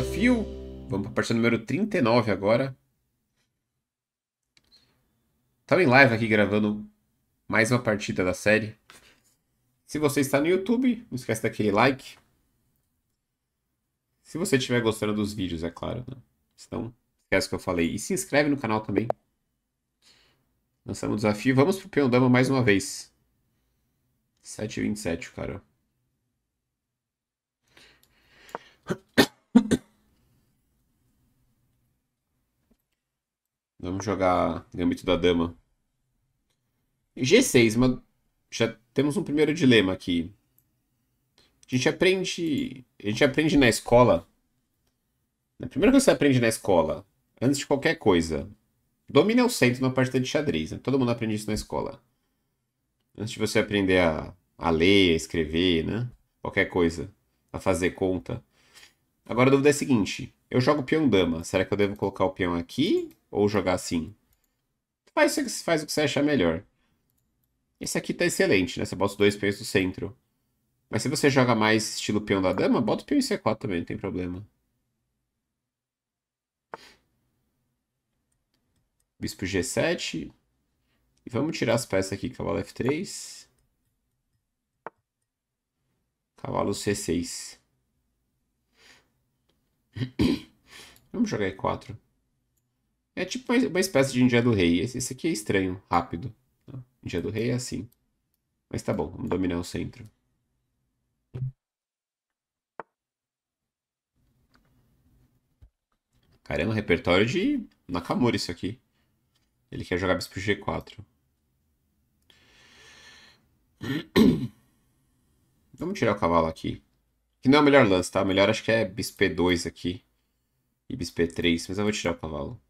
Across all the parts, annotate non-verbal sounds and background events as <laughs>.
desafio. Vamos para a partida número 39 agora. Estamos em live aqui gravando mais uma partida da série. Se você está no YouTube, não esquece daquele like. Se você estiver gostando dos vídeos, é claro. Né? Então, esquece o que eu falei. E se inscreve no canal também. Lançamos o desafio. Vamos pro Peondama mais uma vez. 7h27, cara. Vamos jogar Gambito da Dama. G6, mas já temos um primeiro dilema aqui. A gente aprende, a gente aprende na escola. A primeira coisa que você aprende na escola, antes de qualquer coisa, domine o centro na parte de xadrez. Né? Todo mundo aprende isso na escola. Antes de você aprender a, a ler, a escrever, né? Qualquer coisa, a fazer conta. Agora a dúvida é a seguinte: eu jogo peão dama. Será que eu devo colocar o peão aqui ou jogar assim. Faz, faz o que você achar melhor. Esse aqui tá excelente, né? Você bota os dois peões no centro. Mas se você joga mais estilo peão da dama, bota o peão em C4 também, não tem problema. Bispo G7. E vamos tirar as peças aqui, cavalo F3. Cavalo C6. <coughs> vamos jogar E4. É tipo uma espécie de dia do Rei. Esse, esse aqui é estranho, rápido. dia tá? do Rei é assim. Mas tá bom, vamos dominar o centro. Caramba, repertório de Nakamura isso aqui. Ele quer jogar bispo G4. <coughs> Vamos tirar o cavalo aqui. Que não é o melhor lance, tá? O melhor acho que é bispo 2 aqui. E bispo 3 mas eu vou tirar o cavalo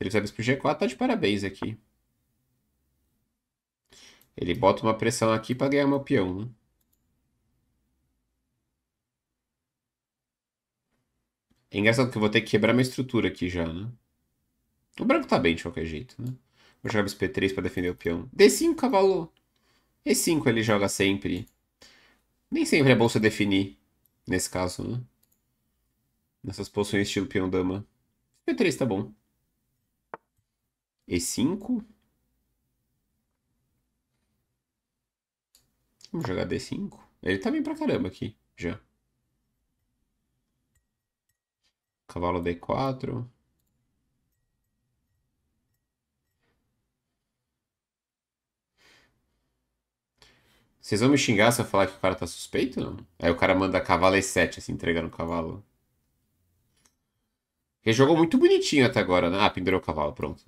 ele fizer pro G4, tá de parabéns aqui. Ele bota uma pressão aqui para ganhar meu peão. Né? É engraçado que eu vou ter que quebrar minha estrutura aqui já, né? O branco tá bem de qualquer jeito, né? Vou jogar bispo P3 para defender o peão. D5, cavalo. E5 ele joga sempre. Nem sempre é bom você definir, nesse caso, né? Nessas posições estilo peão-dama. P3 tá bom. E5. Vamos jogar D5. Ele tá bem pra caramba aqui, já. Cavalo D4. Vocês vão me xingar se eu falar que o cara tá suspeito não? Aí o cara manda cavalo E7, assim, entregando o cavalo. Ele jogou muito bonitinho até agora, né? Ah, pendurou o cavalo, pronto.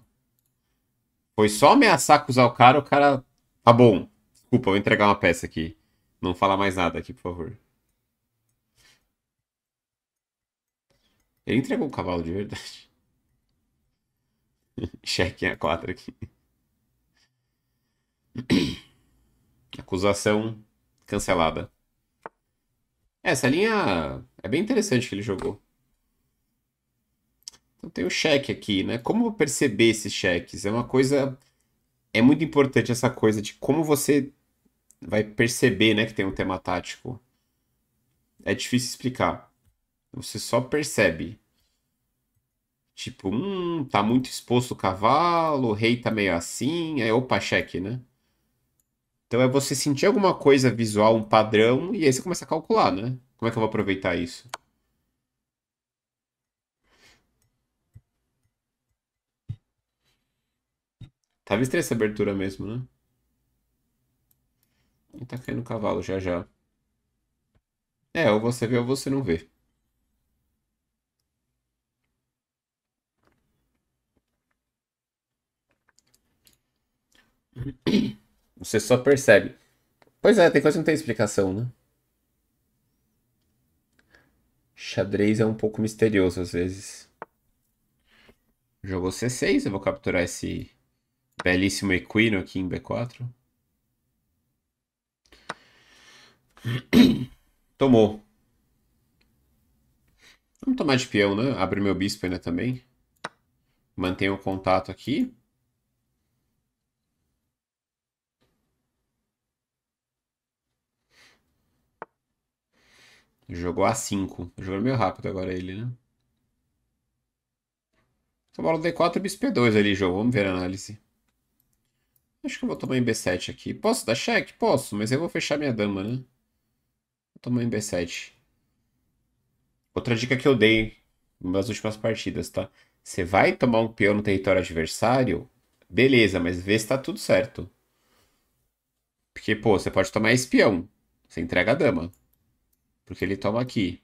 Foi só ameaçar acusar o cara, o cara. Tá bom. Desculpa, vou entregar uma peça aqui. Não fala mais nada aqui, por favor. Ele entregou o cavalo de verdade. <laughs> a 4 aqui. Acusação cancelada. Essa linha é bem interessante que ele jogou. Então tem o cheque aqui, né? Como perceber esses cheques? É uma coisa. É muito importante essa coisa de como você vai perceber né, que tem um tema tático. É difícil explicar. Você só percebe. Tipo, hum, tá muito exposto o cavalo, o rei tá meio assim, aí é, opa, cheque, né? Então é você sentir alguma coisa visual, um padrão, e aí você começa a calcular, né? Como é que eu vou aproveitar isso? Tava estranha essa abertura mesmo, né? E tá caindo o cavalo já já. É, ou você vê ou você não vê. Você só percebe. Pois é, tem coisa que não tem explicação, né? Xadrez é um pouco misterioso às vezes. Jogou C6, eu vou capturar esse Belíssimo equino aqui em B4. <clears throat> Tomou. Vamos tomar de peão, né? Abre meu bispo ainda também. Mantenho o contato aqui. Jogou A5. Jogou meio rápido agora ele, né? Essa bola D4 é e bispo P2 ali, jogo. Vamos ver a análise. Acho que eu vou tomar em B7 aqui. Posso dar cheque? Posso, mas eu vou fechar minha dama, né? Vou tomar em B7. Outra dica que eu dei nas últimas partidas, tá? Você vai tomar um peão no território adversário, beleza, mas vê se tá tudo certo. Porque, pô, você pode tomar esse peão. Você entrega a dama. Porque ele toma aqui.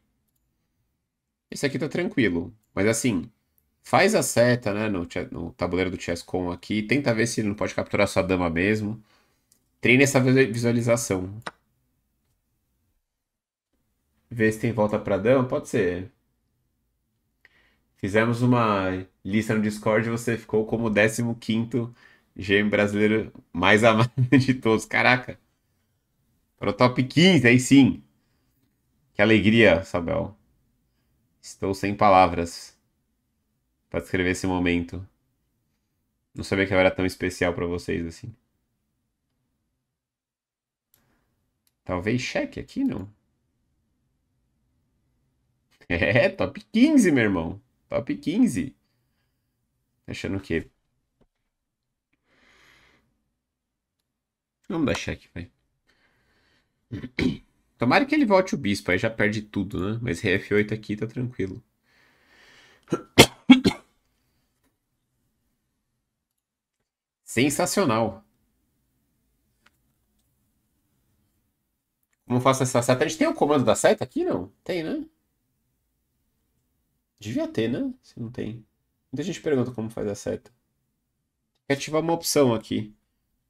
Esse aqui tá tranquilo. Mas assim, Faz a seta, né, no, no tabuleiro do Chesscom aqui. Tenta ver se ele não pode capturar sua dama mesmo. Treine essa visualização. Ver se tem volta para dama, pode ser. Fizemos uma lista no Discord e você ficou como 15º GM brasileiro mais <laughs> amado de todos. Caraca. Para o top 15, aí sim. Que alegria, Sabel. Estou sem palavras para descrever esse momento. Não sabia que eu era tão especial para vocês assim. Talvez cheque aqui, não? <laughs> É, top 15, meu irmão. Top 15. Tá achando o quê? Vamos dar cheque, vai. <clears throat> Tomara que ele volte o bispo, aí já perde tudo, né? Mas Rf8 aqui tá tranquilo. <clears throat> Sensacional. Como faço essa seta? A gente tem o comando da seta aqui, não? Tem, né? Devia ter, né? Se não tem. Muita gente pergunta como faz a seta. Tem que ativar uma opção aqui.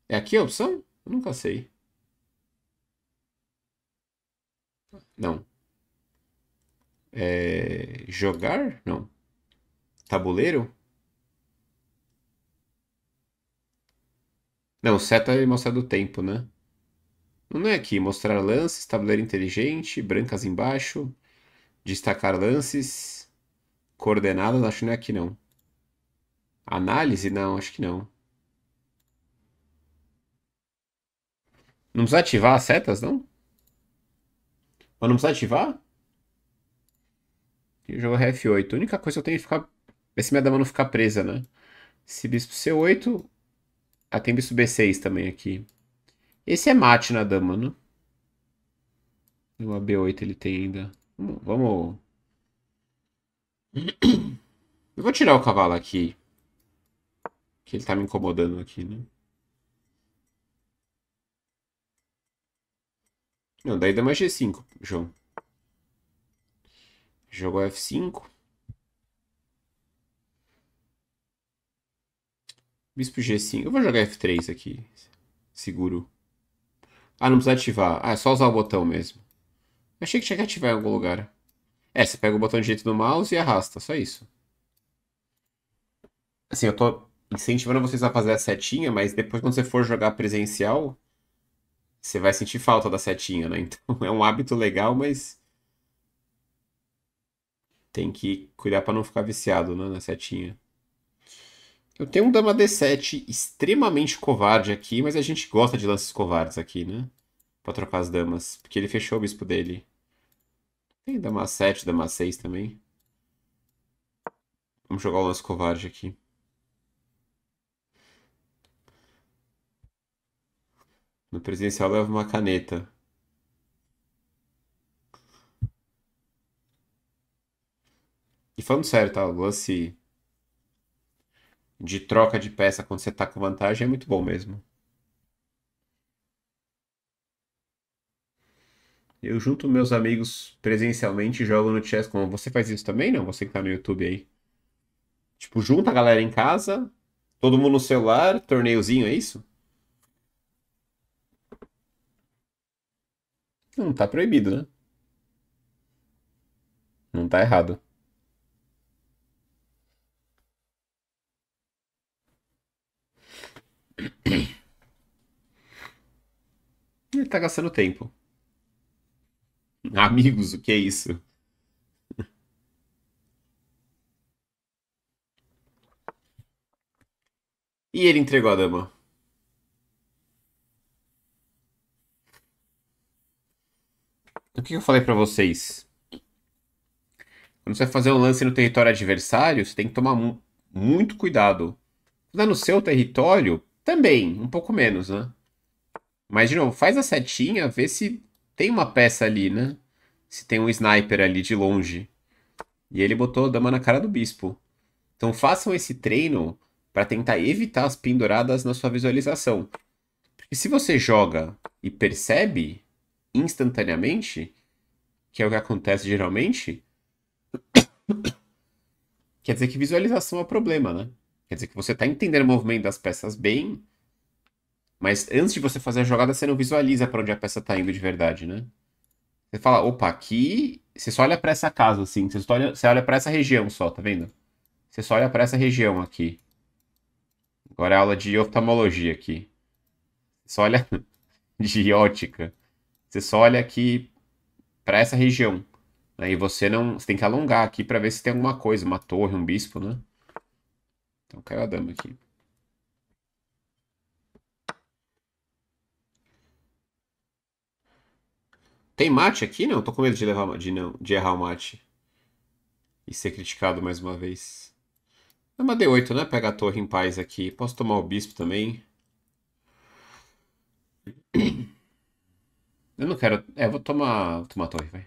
É aqui a opção? Eu nunca sei. Não. É... Jogar? Não. Tabuleiro? Não, seta é mostrar do tempo, né? Não é aqui. Mostrar lances, tabuleiro inteligente, brancas embaixo, destacar lances, coordenadas, acho que não é aqui não. Análise? Não, acho que não. Não precisa ativar as setas, não? Mas não precisa ativar? E jogo rf é F8. A única coisa que eu tenho é ficar. É se minha dama não ficar presa, né? Se bispo C8, ah, tem bispo B6 também aqui. Esse é mate na dama, né? Uma B8 ele tem ainda. Vamos. Eu vou tirar o cavalo aqui. Que ele tá me incomodando aqui, né? Não, daí dá mais G5, João. Jogou F5. Bispo G5. Eu vou jogar F3 aqui. Seguro. Ah, não precisa ativar. Ah, é só usar o botão mesmo. achei que tinha que ativar em algum lugar. É, você pega o botão direito do mouse e arrasta. Só isso. Assim, eu tô incentivando vocês a fazer a setinha, mas depois quando você for jogar presencial, você vai sentir falta da setinha, né? <laughs> Então é um hábito legal, mas tem que cuidar para não ficar viciado né, na setinha. Eu tenho um dama d7 extremamente covarde aqui, mas a gente gosta de lances covardes aqui, né? Pra trocar as damas, porque ele fechou o bispo dele. Tem dama 7, dama 6 também. Vamos jogar o lance covarde aqui. No presidencial leva uma caneta. E falando sério, tá? O lance de troca de peça quando você está com vantagem é muito bom mesmo. Eu junto meus amigos presencialmente e jogo no Chesscom. Você faz isso também, não? Você que tá no YouTube aí. Tipo, junta a galera em casa, todo mundo no celular, torneiozinho, é isso? Não tá proibido, né? Não tá errado. Ele tá gastando tempo. Amigos, o que é isso? E ele entregou a dama. O que eu falei para vocês? Quando você vai fazer um lance no território adversário, você tem que tomar mu muito cuidado. Quando é no seu território, também, um pouco menos, né? Mas, de novo, faz a setinha, vê se tem uma peça ali, né? Se tem um sniper ali de longe. E ele botou a dama na cara do bispo. Então façam esse treino para tentar evitar as penduradas na sua visualização. Porque se você joga e percebe instantaneamente, que é o que acontece geralmente, <coughs> quer dizer que visualização é problema, né? Quer dizer que você está entendendo o movimento das peças bem, mas antes de você fazer a jogada, você não visualiza para onde a peça está indo de verdade, né? Você fala, opa, aqui. Você só olha para essa casa, assim. Você, olha, você olha para essa região só, tá vendo? Você só olha para essa região aqui. Agora é aula de oftalmologia aqui. Você só olha. <laughs> de ótica. Você só olha aqui para essa região. Aí você não. Você tem que alongar aqui para ver se tem alguma coisa, uma torre, um bispo, né? Então caiu a dama aqui. Tem mate aqui? Não, tô com medo de, levar, de, não, de errar o mate. E ser criticado mais uma vez. É uma D8, né? Pega a torre em paz aqui. Posso tomar o bispo também. <clears throat> Eu não quero... É, vou tomar, vou tomar a torre, vai.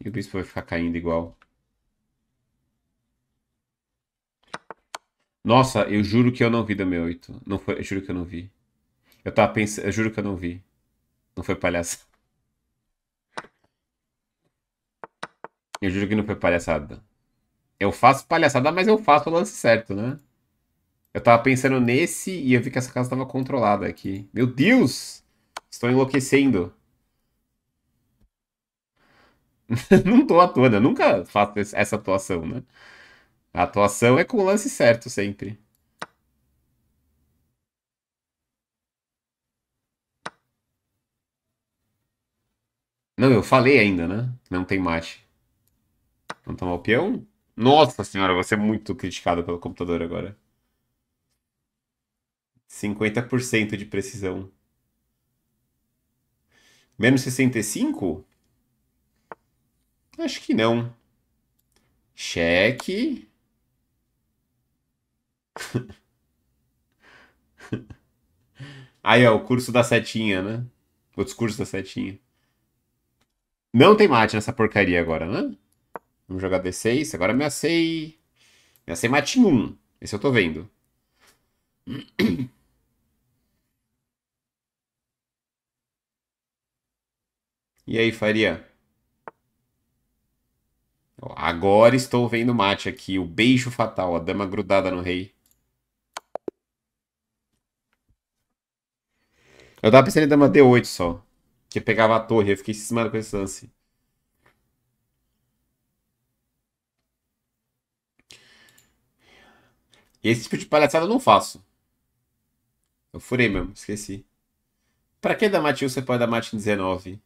E o bispo vai ficar caindo igual. Nossa, eu juro que eu não vi da meu 8. Não foi, eu juro que eu não vi. Eu tava pensando, eu juro que eu não vi. Não foi palhaçada. Eu juro que não foi palhaçada. Eu faço palhaçada, mas eu faço o lance certo, né? Eu tava pensando nesse e eu vi que essa casa tava controlada aqui. Meu Deus! Estou enlouquecendo. <laughs> não tô atuando, né? eu nunca faço essa atuação, né? A atuação é com o lance certo sempre. Não, eu falei ainda, né? Não tem mate. Vamos tomar o peão? Nossa senhora, você é muito criticada pelo computador agora. 50% de precisão. Menos 65? Acho que não. Cheque. <laughs> Aí, ó, o curso da setinha, né? O discurso da setinha. Não tem mate nessa porcaria agora, né? Vamos jogar D6. Agora me acei. Me acei mate em 1. Esse eu tô vendo. E aí, Faria? Agora estou vendo mate aqui. O beijo fatal. A dama grudada no rei. Eu tava pensando em dar uma D8 só. Que pegava a torre, eu fiquei cismado com esse lance. Esse tipo de palhaçada eu não faço. Eu furei mesmo, esqueci. Pra que dar mate você pode dar mate 19?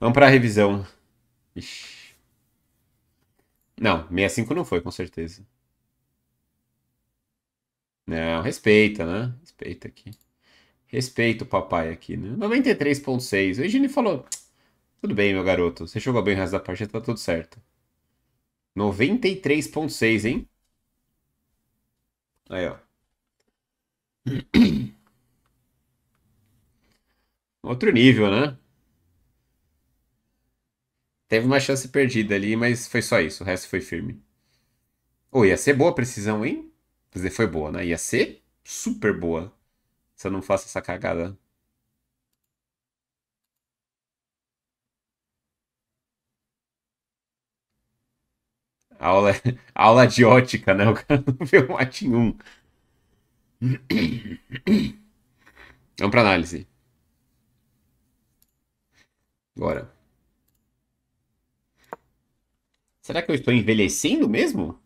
Vamos pra revisão. Ixi. Não, 65 não foi, com certeza. Não, né? respeita, né? Respeita aqui. Respeita o papai aqui, né? 93.6. O Eugênio falou, tudo bem, meu garoto. Você jogou bem o resto da partida, tá tudo certo. 93.6, hein? Aí, ó. <clears throat> Outro nível, né? Teve uma chance perdida ali, mas foi só isso. O resto foi firme. oh, ia ser boa a precisão, hein? Quer dizer, foi boa, né? Ia ser super boa se eu não faço essa cagada. Aula, <laughs> aula de ótica, né? O cara <laughs> não vê o em um Vamos para análise. Bora. Será que eu estou envelhecendo mesmo?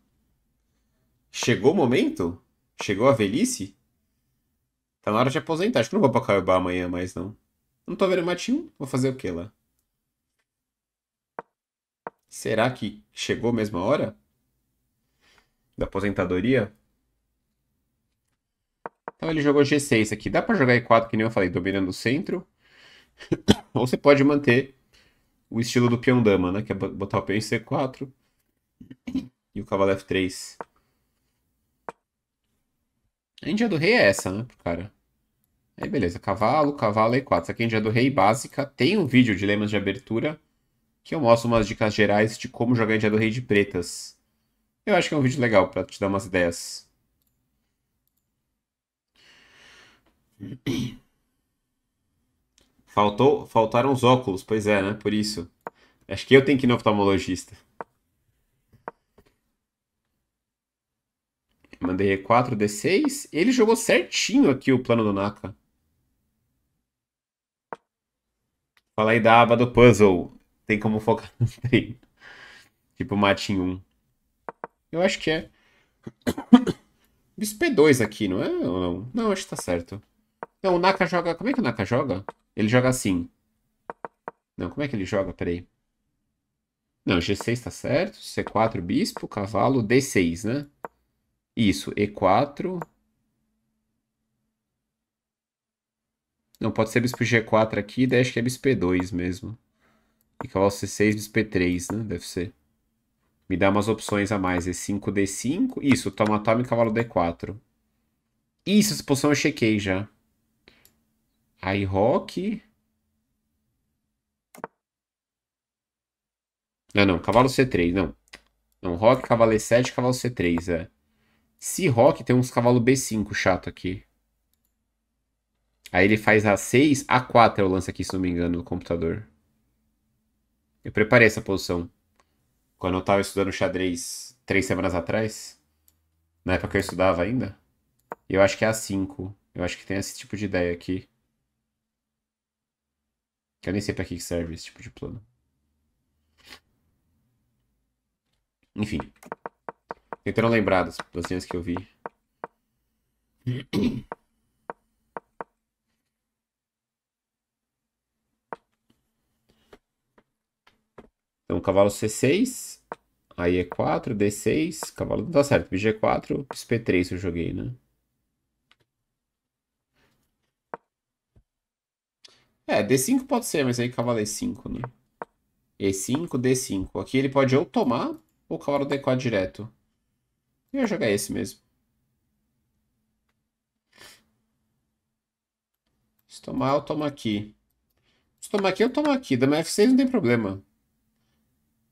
Chegou o momento? Chegou a velhice? Tá na hora de aposentar. Acho que não vou pra Caiobá amanhã mais, não. Não tô vendo matinho. Vou fazer o que lá? Será que chegou a mesma hora? Da aposentadoria? Então ele jogou G6 aqui. Dá pra jogar E4, que nem eu falei, dominando o centro. <coughs> Ou você pode manter o estilo do peão dama, né? Que é botar o peão em C4 e o cavalo F3. A Índia do Rei é essa, né, cara? Aí beleza, cavalo, cavalo e 4. Essa aqui é a Índia do Rei básica. Tem um vídeo de lemas de abertura que eu mostro umas dicas gerais de como jogar Índia do Rei de pretas. Eu acho que é um vídeo legal para te dar umas ideias. Faltou, faltaram os óculos, pois é, né? Por isso. Acho que eu tenho que ir no oftalmologista. D4, D6. Ele jogou certinho aqui o plano do Naka. Fala aí da aba do puzzle. Tem como focar <laughs> no treino. Tipo matinho 1. Eu acho que é. Bispo P2 aqui, não é? Ou não? Não, acho que tá certo. Não, o Naka joga... Como é que o Naka joga? Ele joga assim. Não, como é que ele joga? Peraí. Não, G6 tá certo. C4, bispo, cavalo, D6, né? Isso, E4. Não, pode ser bispo G4 aqui, daí acho que é bispo E2 mesmo. E cavalo C6, bispo E3, né? Deve ser. Me dá umas opções a mais. E5, é D5. Isso, toma, toma e cavalo D4. Isso, essa posição eu chequei já. Aí, rock. Não, ah, não, cavalo C3, não. Não, rock, cavalo E7, cavalo C3, é. Rock tem uns cavalo B5 chato aqui. Aí ele faz A6, A4 eu lanço aqui, se não me engano, no computador. Eu preparei essa posição. Quando eu estava estudando xadrez três semanas atrás, na época que eu estudava ainda, eu acho que é A5. Eu acho que tem esse tipo de ideia aqui. Que eu nem sei pra que serve esse tipo de plano. Enfim. Tentando lembrar das, das cenas que eu vi. Então, cavalo C6. Aí E4, D6. Cavalo não tá certo. Bicho G4, bicho P3 eu joguei, né? É, D5 pode ser, mas aí cavalo E5, né? E5, D5. Aqui ele pode ou tomar ou cavalo D4 direto. Eu ia jogar esse mesmo. Se tomar, eu tomo aqui. Se tomar aqui, eu tomo aqui. Dama F6 não tem problema.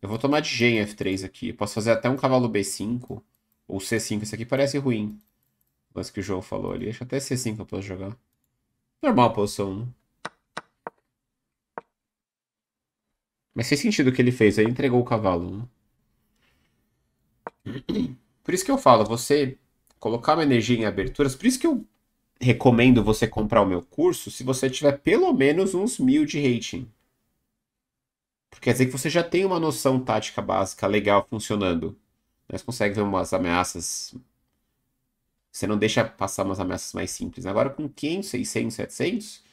Eu vou tomar de G em F3 aqui. Posso fazer até um cavalo B5 ou C5. Esse aqui parece ruim. Mas que o João falou ali. Acho até C5 eu posso jogar. Normal a posição, né? Mas fez sentido o que ele fez. Ele entregou o cavalo, né? <clears throat> Por isso que eu falo, você colocar uma energia em aberturas, por isso que eu recomendo você comprar o meu curso se você tiver pelo menos uns mil de rating. Porque quer dizer que você já tem uma noção tática básica legal funcionando. Você consegue ver umas ameaças. Você não deixa passar umas ameaças mais simples. Agora, com 500, 600, 700,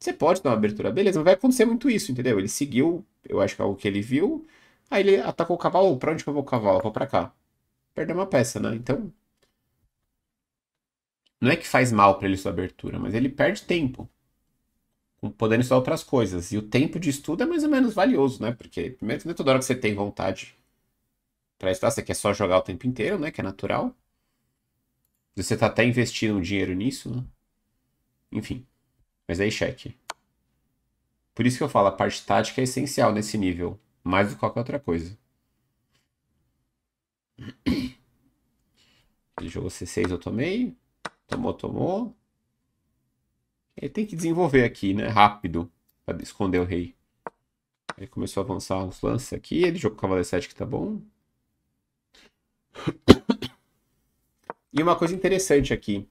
você pode dar uma abertura. Beleza, não vai acontecer muito isso, entendeu? Ele seguiu, eu acho que é algo que ele viu. Aí ele atacou o cavalo. Pra onde que eu vou o cavalo? Eu vou pra cá perder uma peça, né? Então. Não é que faz mal para ele sua abertura, mas ele perde tempo. Podendo estudar outras coisas. E o tempo de estudo é mais ou menos valioso, né? Porque, primeiro, não é toda hora que você tem vontade para estudar, você quer só jogar o tempo inteiro, né? Que é natural. Você tá até investindo um dinheiro nisso, né? Enfim. Mas aí, é cheque. Por isso que eu falo, a parte tática é essencial nesse nível, mais do que qualquer outra coisa. Ele jogou C6, eu tomei. Tomou, tomou. Ele tem que desenvolver aqui, né? Rápido. Pra esconder o rei. Ele começou a avançar uns lances aqui. Ele jogou cavaleiro 7 que tá bom. E uma coisa interessante aqui.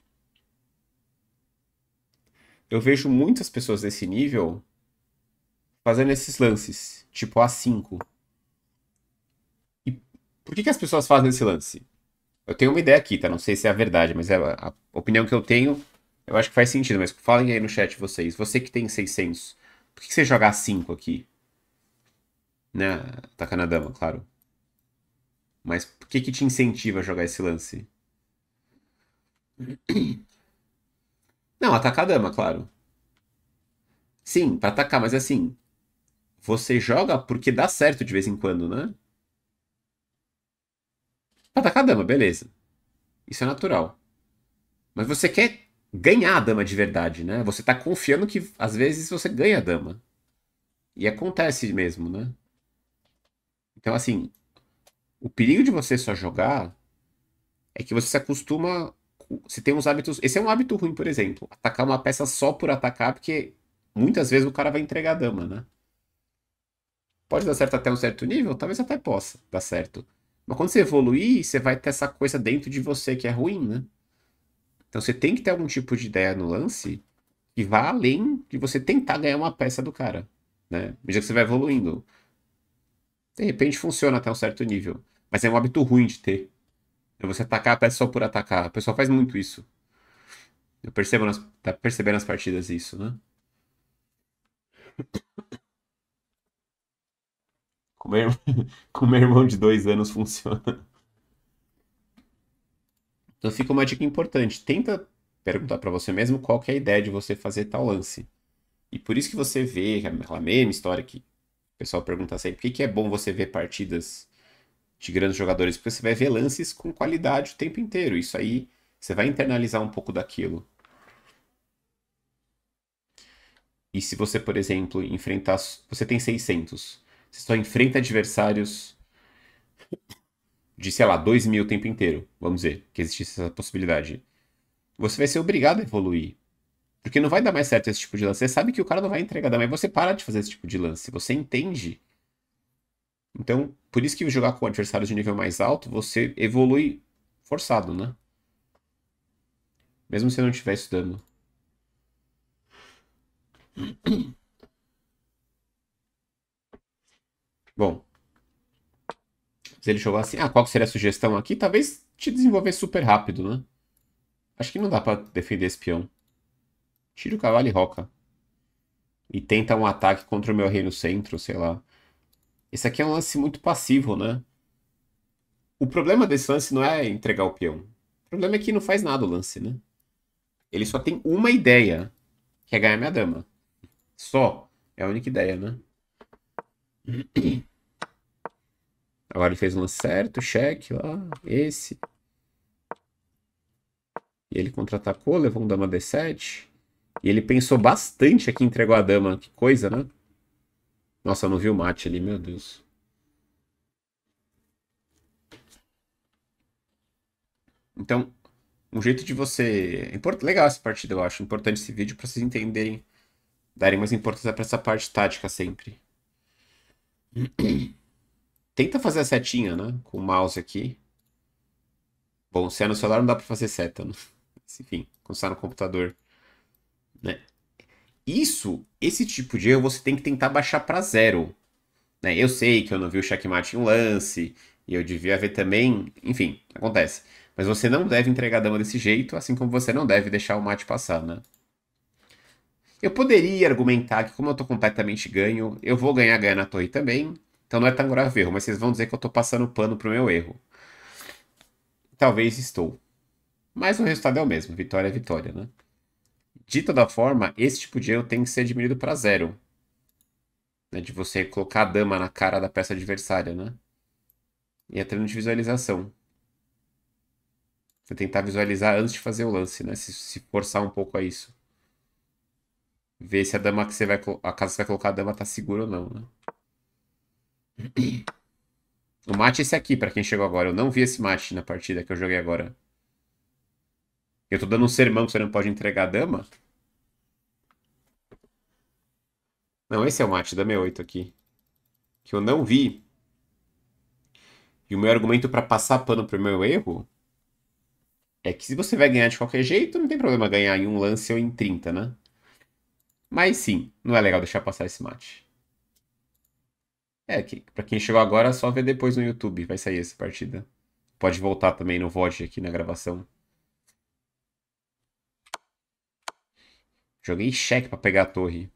Eu vejo muitas pessoas desse nível fazendo esses lances, tipo A5. E por que, que as pessoas fazem esse lance? Eu tenho uma ideia aqui, tá? Não sei se é a verdade, mas é a opinião que eu tenho, eu acho que faz sentido. Mas falem aí no chat vocês. Você que tem 600, por que você jogar 5 aqui? Né? Tacando na dama, claro. Mas por que que te incentiva a jogar esse lance? <clears throat> Não, atacar a dama, claro. Sim, para atacar, mas assim, você joga porque dá certo de vez em quando, né? Pra tá, atacar tá, tá a dama, beleza. Isso é natural. Mas você quer ganhar a dama de verdade, né? Você tá confiando que às vezes você ganha a dama. E acontece mesmo, né? Então, assim, o perigo de você só jogar é que você se acostuma. Você tem uns hábitos. Esse é um hábito ruim, por exemplo. Atacar uma peça só por atacar, porque muitas vezes o cara vai entregar a dama, né? Pode dar certo até um certo nível? Talvez até possa dar certo. Mas quando você evoluir, você vai ter essa coisa dentro de você que é ruim, né? Então você tem que ter algum tipo de ideia no lance que vá além de você tentar ganhar uma peça do cara, né? À que você vai evoluindo. De repente funciona até um certo nível, mas é um hábito ruim de ter. É você atacar a peça só por atacar. O pessoal faz muito isso. Eu percebo nas, tá percebendo nas partidas isso, né? Com meu, <laughs> com meu irmão de dois anos funciona. Então fica uma dica importante. Tenta perguntar para você mesmo qual que é a ideia de você fazer tal lance. E por isso que você vê aquela mesma história que o pessoal pergunta sempre, por que, que é bom você ver partidas de grandes jogadores? Porque você vai ver lances com qualidade o tempo inteiro. Isso aí, você vai internalizar um pouco daquilo. E se você, por exemplo, enfrentar... Você tem 600. Você só enfrenta adversários de, sei lá, 2 mil o tempo inteiro. Vamos dizer que existe essa possibilidade. Você vai ser obrigado a evoluir. Porque não vai dar mais certo esse tipo de lance. Você sabe que o cara não vai entregar, mas você para de fazer esse tipo de lance. Você entende. Então, por isso que jogar com adversários de nível mais alto, você evolui forçado, né? Mesmo se não estiver estudando. Bom, se ele jogar assim, ah, qual seria a sugestão aqui? Talvez te desenvolver super rápido, né? Acho que não dá pra defender esse peão. Tira o cavalo e roca. E tenta um ataque contra o meu rei no centro, sei lá. Esse aqui é um lance muito passivo, né? O problema desse lance não é entregar o peão. O problema é que não faz nada o lance, né? Ele só tem uma ideia, que é ganhar minha dama. Só. É a única ideia, né? Agora ele fez um certo cheque, ó, esse. E ele contra-atacou, levou um dama d7. E ele pensou bastante aqui, entregou a dama. Que coisa, né? Nossa, não vi o mate ali, meu Deus. Então, um jeito de você... Legal essa partida, eu acho. Importante esse vídeo para vocês entenderem, darem mais importância para essa parte tática sempre. <clears throat> Tenta fazer a setinha, né? Com o mouse aqui. Bom, se é no celular não dá pra fazer seta, né? <laughs> Enfim, quando está no computador. Né? Isso, esse tipo de erro você tem que tentar baixar para zero. Né? Eu sei que eu não vi o checkmate em lance, e eu devia ver também, enfim, acontece. Mas você não deve entregar a dama desse jeito, assim como você não deve deixar o mate passar, né? Eu poderia argumentar que, como eu tô completamente ganho, eu vou ganhar ganha na torre também. Então não é tão grave erro, mas vocês vão dizer que eu tô passando pano pro meu erro. Talvez estou. Mas o resultado é o mesmo, vitória é vitória, né? De toda forma, esse tipo de erro tem que ser diminuído para zero. Né? De você colocar a dama na cara da peça adversária, né? E é treino de visualização. Você tentar visualizar antes de fazer o lance, né? Se, se forçar um pouco a isso. Ver se a dama que você vai a casa que você vai colocar a dama tá segura ou não, né? <clears throat> O mate é esse aqui, para quem chegou agora. Eu não vi esse mate na partida que eu joguei agora. Eu tô dando um sermão que você não pode entregar a dama? Não, esse é o mate, dama E8 aqui. Que eu não vi. E o meu argumento para passar pano pro meu erro é que se você vai ganhar de qualquer jeito, não tem problema ganhar em um lance ou em 30, né? Mas sim, não é legal deixar passar esse mate. É, que, pra quem chegou agora, é só ver depois no YouTube. Vai sair essa partida. Pode voltar também no VOD aqui na gravação. Joguei cheque pra pegar a torre.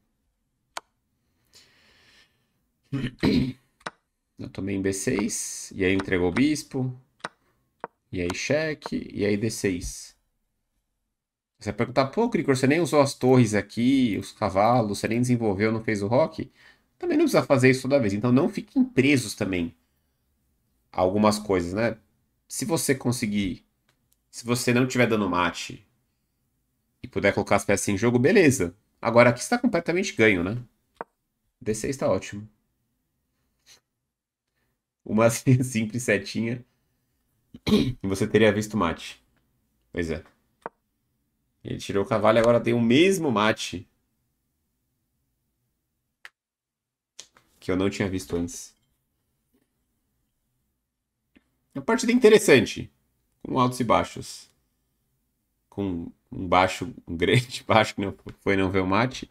<clears throat> Eu tomei em B6. E aí entregou o bispo. E aí cheque. E aí D6. Você vai perguntar, pô, Cricor, você nem usou as torres aqui, os cavalos, você nem desenvolveu, não fez o rock? Também não precisa fazer isso toda vez. Então não fiquem presos também a algumas coisas, né? Se você conseguir, se você não estiver dando mate e puder colocar as peças em jogo, beleza. Agora aqui está completamente ganho, né? D6 está ótimo. Uma <laughs> simples setinha e você teria visto mate. Pois é. Ele tirou o cavalo e agora tem o mesmo mate. Que eu não tinha visto antes. É Uma partida interessante. Com altos e baixos. Com um baixo, um <laughs> grande baixo que não foi não ver o mate.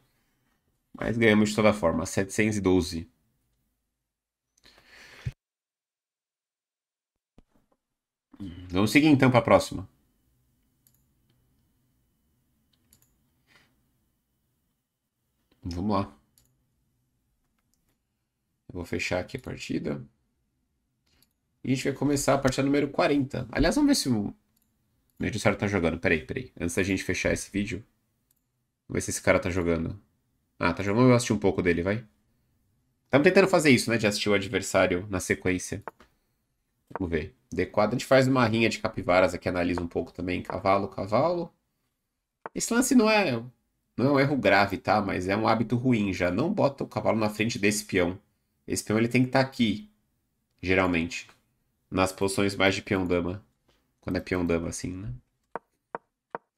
Mas ganhamos de toda forma. 712. Vamos seguir então para a próxima. Vamos lá. Eu vou fechar aqui a partida. E a gente vai começar a partida número 40. Aliás, vamos ver se o meu adversário tá jogando. Peraí, peraí. Antes da gente fechar esse vídeo. Vamos ver se esse cara tá jogando. Ah, tá jogando. Vamos assistir um pouco dele, vai. Estamos tentando fazer isso, né? De assistir o adversário na sequência. Vamos ver. D4. A gente faz uma rinha de capivaras aqui, analisa um pouco também. Cavalo, cavalo. Esse lance não é não é um erro grave, tá? Mas é um hábito ruim já. Não bota o cavalo na frente desse peão. Esse peão ele tem que estar tá aqui, geralmente. Nas posições mais de peão-dama. Quando é peão-dama, assim, né?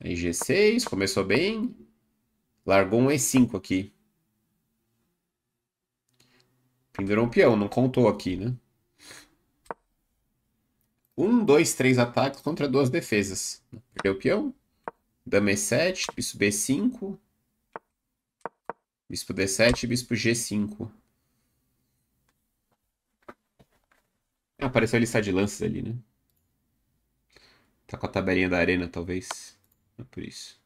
Aí G6, começou bem. Largou um E5 aqui. Pendurou um peão, não contou aqui, né? Um, dois, três ataques contra duas defesas. Perdeu o peão. Dama E7, isso B5. Bispo D7 e bispo G5. Ah, apareceu a lista de lances ali, né? Tá com a tabelinha da arena, talvez. É por isso.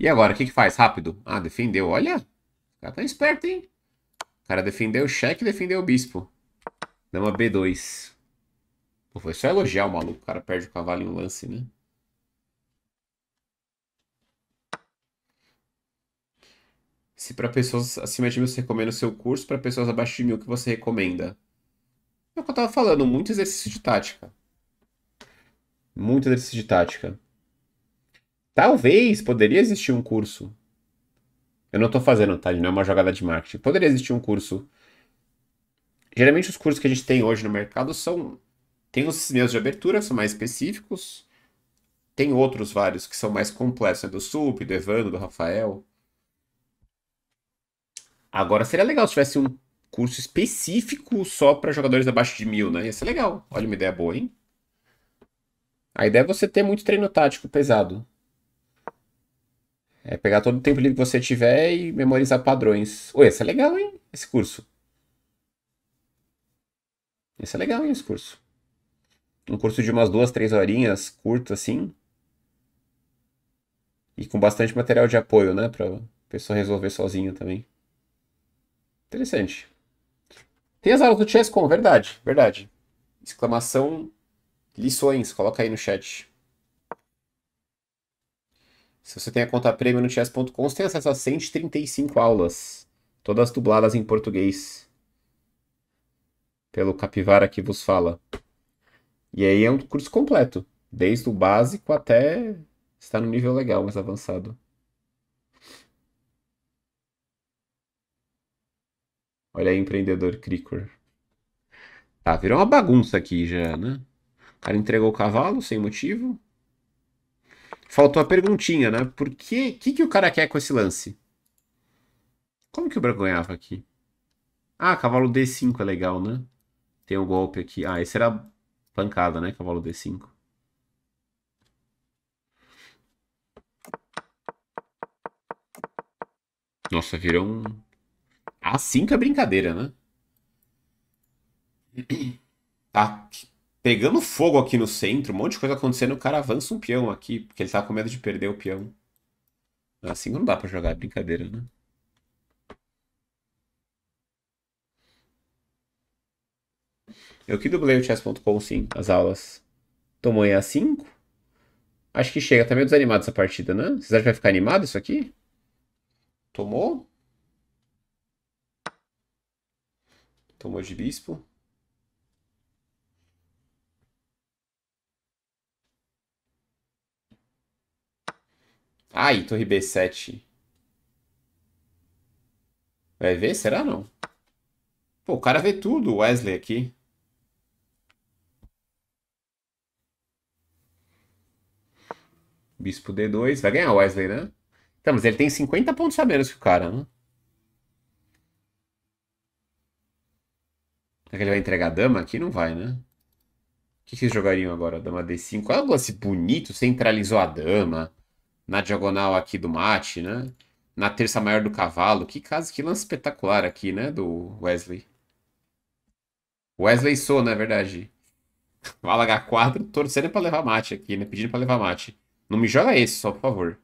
E agora, o que que faz? Rápido. Ah, defendeu. Olha, o cara tá esperto, hein? O cara defendeu o cheque e defendeu o bispo. Dama B2 foi só elogiar o maluco, o cara perde o cavalo em um lance, né? Se para pessoas acima de mil você recomenda o seu curso, para pessoas abaixo de mil, que você recomenda? É o que eu tava falando, muito exercício de tática. Muito exercício de tática. Talvez poderia existir um curso. Eu não tô fazendo, tá? Não é uma jogada de marketing. Poderia existir um curso. Geralmente os cursos que a gente tem hoje no mercado são tem os meus de abertura, são mais específicos. Tem outros vários que são mais complexos, né? do Sup, do Evandro, do Rafael. Agora seria legal se tivesse um curso específico só para jogadores abaixo de mil, né? Ia ser legal. Olha uma ideia boa, hein? A ideia é você ter muito treino tático pesado. É pegar todo o tempo livre que você tiver e memorizar padrões. Oi, esse é legal, hein? Esse curso. Esse é legal, hein, esse curso um curso de umas duas, três horinhas, curto assim. E com bastante material de apoio, né? Pra pessoa resolver sozinha também. Interessante. Tem as aulas do com, verdade, verdade. Exclamação lições, coloca aí no chat. Se você tem a conta premium no chess.com, você tem acesso a 135 aulas, todas dubladas em português. Pelo capivara que vos fala. E aí é um curso completo, desde o básico até estar no nível legal, mais avançado. Olha aí, empreendedor Cricor. Tá, virou uma bagunça aqui já, né? O cara entregou o cavalo sem motivo. Faltou a perguntinha, né? Por que, que, que o cara quer com esse lance? Como que o branco ganhava aqui? Ah, cavalo D5 é legal, né? Tem um golpe aqui. Ah, esse era Pancada, né? Cavalo D5. Nossa, virou um. A5 é brincadeira, né? Tá pegando fogo aqui no centro, um monte de coisa acontecendo. O cara avança um peão aqui, porque ele tava tá com medo de perder o peão. A5 não dá pra jogar, é brincadeira, né? Eu que dublei o chess.com, sim, as aulas. Tomou em A5? Acho que chega, tá meio desanimado essa partida, né? Vocês acham que vai ficar animado isso aqui? Tomou? Tomou de bispo. Ai, torre B7. Vai ver? Será não? Pô, o cara vê tudo, Wesley aqui. Bispo D2. Vai ganhar o Wesley, né? Então, mas ele tem 50 pontos a menos que o cara, né? Será que ele vai entregar a dama aqui? Não vai, né? O que, vocês jogariam agora? Dama D5. Olha o lance bonito. Centralizou a dama. Na diagonal aqui do mate, né? Na terça maior do cavalo. Que caso, que lance espetacular aqui, né? Do Wesley. Wesley Sou, na é verdade. Fala <laughs> H4, torcendo pra levar mate aqui, né? Pedindo pra levar mate. Não me joga esse só, por favor.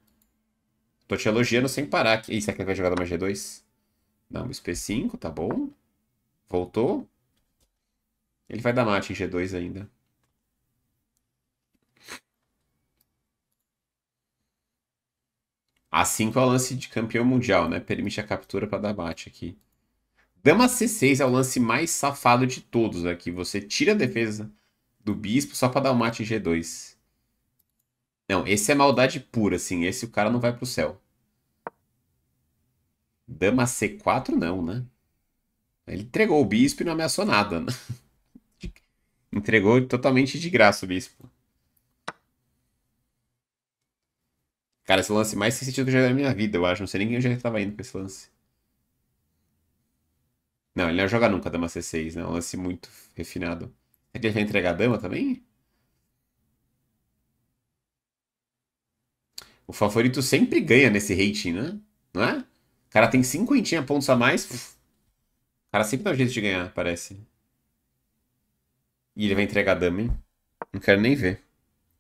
Tô te elogiando sem parar. Aqui. Ih, será que ele vai jogar da magia 2? Não, SP5, tá bom. Voltou. Ele vai dar mate em G2 ainda. A5 é o lance de campeão mundial, né? Permite a captura pra dar mate aqui. Dama C6 é o lance mais safado de todos aqui. Você tira a defesa do bispo só pra dar um mate em G2. Não, esse é maldade pura, assim. Esse o cara não vai pro céu. Dama C4 não, né? Ele entregou o bispo e não ameaçou nada, né? <laughs> Entregou totalmente de graça o bispo. Cara, esse lance mais sem sentido que eu já vi na minha vida, eu acho. Não sei nem quem eu já estava indo com esse lance. Não, ele não joga nunca dama C6, né? É um lance muito refinado. Ele vai entregar a dama também? O favorito sempre ganha nesse rating, né? Não é? O cara tem cinquentinha pontos a mais. O cara sempre dá um jeito de ganhar, parece. E ele vai entregar a dama, hein? Não quero nem ver.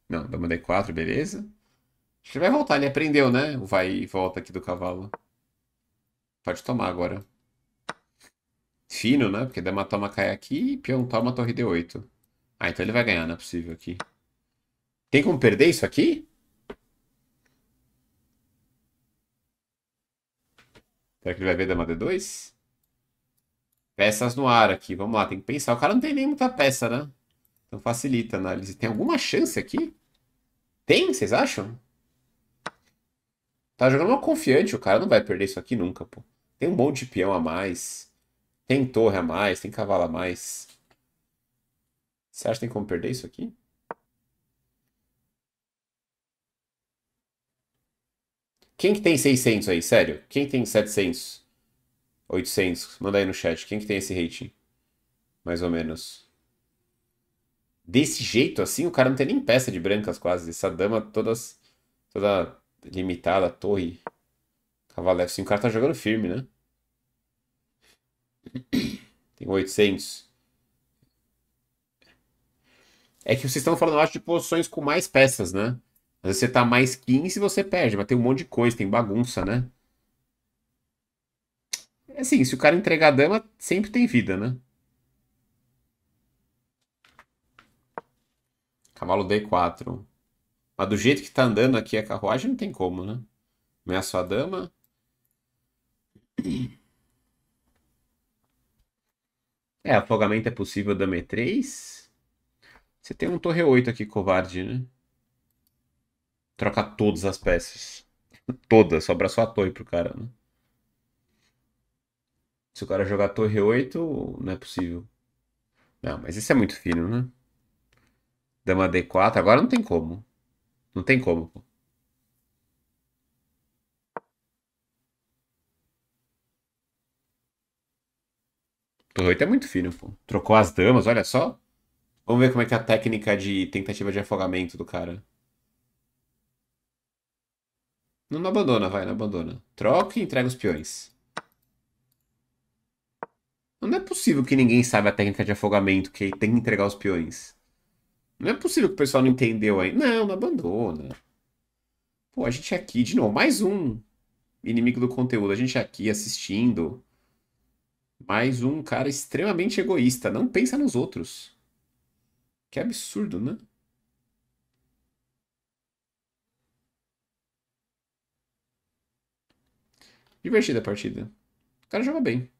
Não, dama D4, beleza. Acho que ele vai voltar, ele aprendeu, né? O vai e volta aqui do cavalo. Pode tomar agora. Fino, né? Porque dama toma cai aqui e peão toma torre D8. Ah, então ele vai ganhar, não é possível aqui. Tem como perder isso aqui? Será que ele vai ver dama D2? Peças no ar aqui. Vamos lá, tem que pensar. O cara não tem nem muita peça, né? Então facilita a análise. Tem alguma chance aqui? Tem, vocês acham? Tá jogando uma confiante. O cara não vai perder isso aqui nunca, pô. Tem um monte de peão a mais. Tem torre a mais. Tem cavalo a mais. Você acha que tem como perder isso aqui? Quem que tem 600 aí, sério? Quem tem 700? 800? Manda aí no chat. Quem que tem esse rating? Mais ou menos. Desse jeito, assim, o cara não tem nem peça de brancas quase. Essa dama todas, toda limitada, torre. Cavalo F5. O cara tá jogando firme, né? <coughs> Tem 800. É que vocês estão falando, eu acho, de posições com mais peças, né? Você tá mais 15 e você perde, mas tem um monte de coisa, tem bagunça, né? É assim, se o cara entregar a dama, sempre tem vida, né? Cavalo D4. Mas do jeito que tá andando aqui a carruagem, não tem como, né? Ameaço a dama. É, afogamento é possível, dama E3. Você tem um torre 8 aqui, covarde, né? Trocar todas as peças. Todas, sobra só a torre pro cara, né? Se o cara jogar torre 8, não é possível. Não, mas isso é muito fino, né? Dama D4, agora não tem como. Não tem como, pô. Torre 8 é muito fino, pô. Trocou as damas, olha só. Vamos ver como é que é a técnica de tentativa de afogamento do cara. Não, não abandona, vai, não abandona. Troca e entrega os peões. Não é possível que ninguém saiba a técnica de afogamento que tem que entregar os peões. Não é possível que o pessoal não entendeu aí. Não, não abandona. Pô, a gente é aqui, de novo, mais um inimigo do conteúdo. A gente é aqui assistindo. Mais um cara extremamente egoísta. Não pensa nos outros. Que absurdo, né? Divertida a partida. O cara joga bem.